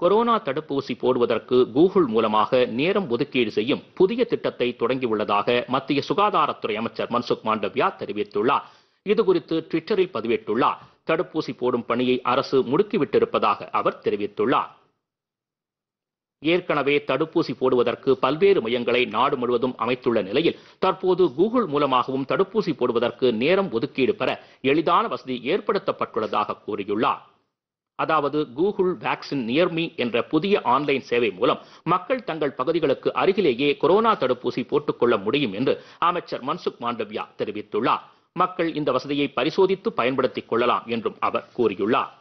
corona தடுப்பூசி போடுவதற்கு Google மூலமாக நேரம் ஒதுக்கீடு செய்யும் புதிய திட்டத்தை தொடங்கியுள்ளதாக மத்திய சுகாதாரத்துறை அமைச்சர் மன்சுக் மாண்டவியா தெரிவித்துள்ளார் இதுகுறித்து ட்விட்டரில் பதிவிட்டுள்ளார் தடுப்பூசி போடும் பணியை அரசு முடுக்கிவிட்டிருப்பதாக அவர் தெரிவித்துள்ளார் ஏற்கனவே தடுப்பூசி போடுவதற்கு பல்வேறு மையங்களை நாடு முழுவதும் அமைத்துள்ள நிலையில் தற்போது கூகுள் மூலமாகவும் தடுப்பூசி போடுவதற்கு நேரம் ஒதுக்கீடு பெற எளிதான வசதி ஏற்படுத்தப்பட்டுள்ளதாக கூறியுள்ளார் அதாவது கூகுள் வேக்சின் நியர்மி என்ற புதிய ஆன்லைன் சேவை மூலம் மக்கள் தங்கள் பகுதிகளுக்கு அருகிலேயே கொரோனா தடுப்பூசி போட்டுக்கொள்ள முடியும் என்று அமைச்சர் மன்சுக் மாண்டவியா தெரிவித்துள்ளார் மக்கள் இந்த வசதியை பரிசோதித்து பயன்படுத்திக் கொள்ளலாம் என்றும் அவர் கூறியுள்ளார்